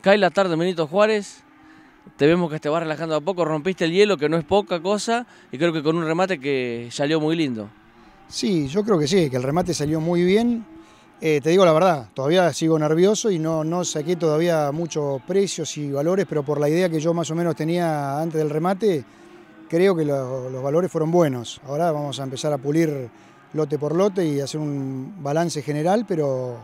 Cae la tarde Benito Juárez. Te vemos que te vas relajando a poco. Rompiste el hielo, que no es poca cosa. Y creo que con un remate que salió muy lindo. Sí, yo creo que sí, que el remate salió muy bien. Eh, te digo la verdad, todavía sigo nervioso y no, saqué todavía muchos precios y valores, pero por la idea que yo más o menos tenía antes del remate, creo que los valores fueron buenos. Ahora vamos a empezar a pulir lote por lote y hacer un balance general, pero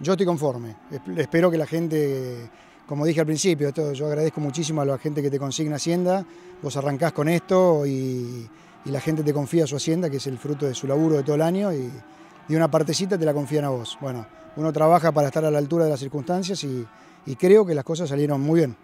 yo estoy conforme. Espero que la gente como dije al principio, yo agradezco muchísimo a la gente que te consigna Hacienda, vos arrancás con esto y, la gente te confía su Hacienda, que es el fruto de su laburo de todo el año, y, de una partecita te la confían a vos. Bueno, uno trabaja para estar a la altura de las circunstancias y, creo que las cosas salieron muy bien.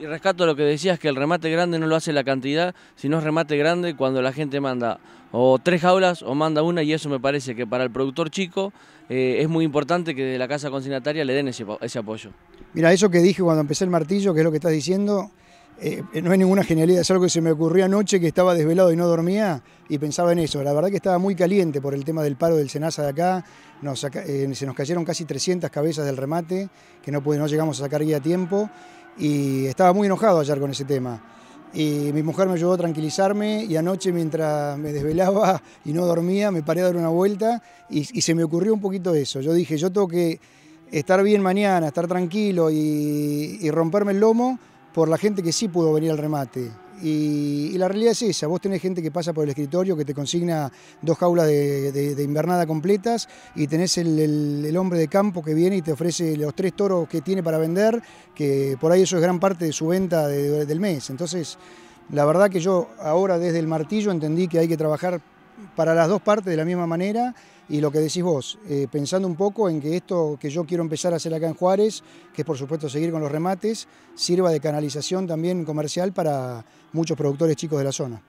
Y rescato lo que decías, que el remate grande no lo hace la cantidad, sino es remate grande cuando la gente manda o tres jaulas o manda una y eso me parece que para el productor chico eh, es muy importante que de la casa consignataria le den ese apoyo. Mira, eso que dije cuando empecé el martillo, que es lo que estás diciendo, eh, no es ninguna genialidad, es algo que se me ocurrió anoche que estaba desvelado y no dormía y pensaba en eso. La verdad que estaba muy caliente por el tema del paro del Senasa de acá, eh, se nos cayeron casi 300 cabezas del remate, que no, no llegamos a sacar guía a tiempo y estaba muy enojado ayer con ese tema. Y mi mujer me ayudó a tranquilizarme y anoche mientras me desvelaba y no dormía, me paré a dar una vuelta y, y se me ocurrió un poquito eso. Yo dije, yo tengo que estar bien mañana, estar tranquilo y, romperme el lomo por la gente que sí pudo venir al remate. Y, la realidad es esa, vos tenés gente que pasa por el escritorio, que te consigna dos jaulas de, invernada completas y tenés el, hombre de campo que viene y te ofrece los tres toros que tiene para vender, que por ahí eso es gran parte de su venta de, del mes. Entonces, la verdad que yo ahora desde el martillo entendí que hay que trabajar para las dos partes de la misma manera y lo que decís vos, eh, pensando un poco en que esto que yo quiero empezar a hacer acá en Juárez, que es por supuesto seguir con los remates, sirva de canalización también comercial para muchos productores chicos de la zona.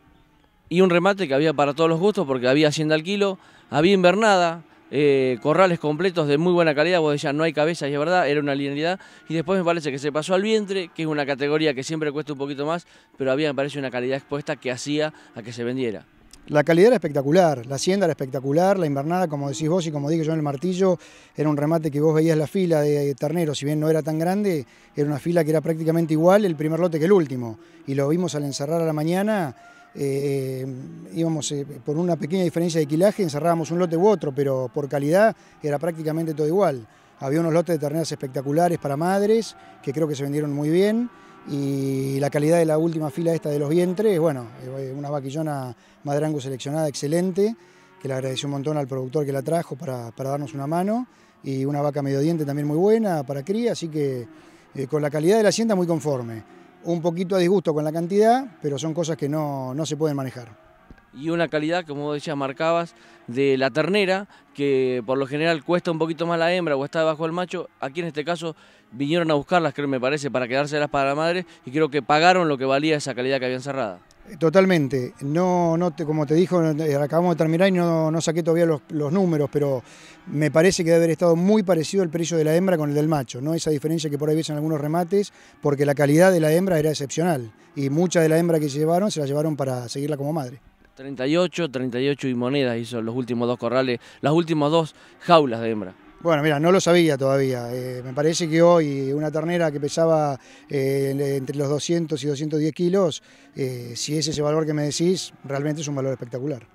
Y un remate que había para todos los gustos, porque había hacienda al kilo, había invernada, eh, corrales completos de muy buena calidad, vos decías no hay cabezas, y es verdad, era una linealidad, y después me parece que se pasó al vientre, que es una categoría que siempre cuesta un poquito más, pero había, me parece, una calidad expuesta que hacía a que se vendiera. La calidad era espectacular, la hacienda era espectacular, la invernada, como decís vos y como dije yo en el martillo, era un remate que vos veías la fila de terneros, si bien no era tan grande, era una fila que era prácticamente igual el primer lote que el último. Y lo vimos al encerrar a la mañana, eh, eh, íbamos eh, por una pequeña diferencia de quilaje, encerrábamos un lote u otro, pero por calidad era prácticamente todo igual. Había unos lotes de terneras espectaculares para madres, que creo que se vendieron muy bien y la calidad de la última fila esta de los vientres, bueno, eh, una vaquillona madrango seleccionada excelente, que le agradeció un montón al productor que la trajo para, darnos una mano, y una vaca medio diente también muy buena para cría, así que eh, con la calidad de la hacienda muy conforme. Un poquito a disgusto con la cantidad, pero son cosas que no, no se pueden manejar y una calidad, como decías, marcabas, de la ternera, que por lo general cuesta un poquito más la hembra o está debajo del macho. Aquí en este caso vinieron a buscarlas, creo, me parece, para quedárselas para la madre y creo que pagaron lo que valía esa calidad que habían cerrada. Eh, totalmente. No, no te, como te dijo, eh, acabamos de terminar y no, no saqué todavía los, números, pero me parece que debe haber estado muy parecido el precio de la hembra con el del macho, ¿no? Esa diferencia que por ahí ves en algunos remates, porque la calidad de la hembra era excepcional. Y mucha de la hembra que se llevaron se la llevaron para seguirla como madre. 38, 38 y monedas hizo los últimos dos corrales, las últimas dos jaulas de hembra. Bueno, mira, no lo sabía todavía. Eh, me parece que hoy una ternera que pesaba eh, entre los 200 y 210 kilos, eh, si es ese valor que me decís, realmente es un valor espectacular.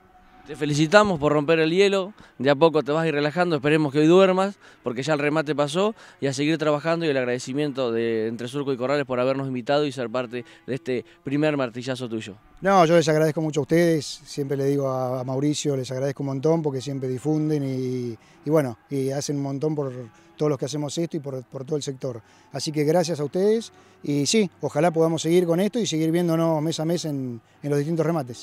Te felicitamos por romper el hielo, de a poco te vas a ir relajando, esperemos que hoy duermas, porque ya el remate pasó, y a seguir trabajando y el agradecimiento de Entre Surco y Corrales por habernos invitado y ser parte de este primer martillazo tuyo. No, yo les agradezco mucho a ustedes, siempre le digo a, Mauricio, les agradezco un montón porque siempre difunden y, bueno, y hacen un montón por todos los que hacemos esto y por, todo el sector. Así que gracias a ustedes y sí, ojalá podamos seguir con esto y seguir viéndonos mes a mes en los distintos remates.